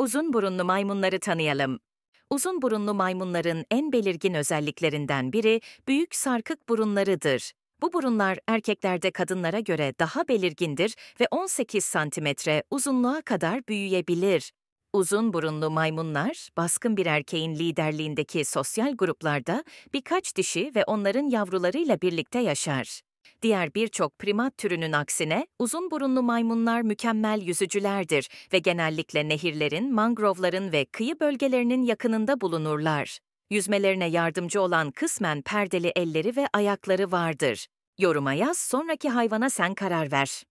Uzun burunlu maymunları tanıyalım. Uzun burunlu maymunların en belirgin özelliklerinden biri büyük sarkık burunlarıdır. Bu burunlar erkeklerde kadınlara göre daha belirgindir ve 18 santimetre uzunluğa kadar büyüyebilir. Uzun burunlu maymunlar, baskın bir erkeğin liderliğindeki sosyal gruplarda birkaç dişi ve onların yavrularıyla birlikte yaşar. Diğer birçok primat türünün aksine uzun burunlu maymunlar mükemmel yüzücülerdir ve genellikle nehirlerin, mangrovların ve kıyı bölgelerinin yakınında bulunurlar. Yüzmelerine yardımcı olan kısmen perdeli elleri ve ayakları vardır. Yoruma yaz, sonraki hayvana sen karar ver.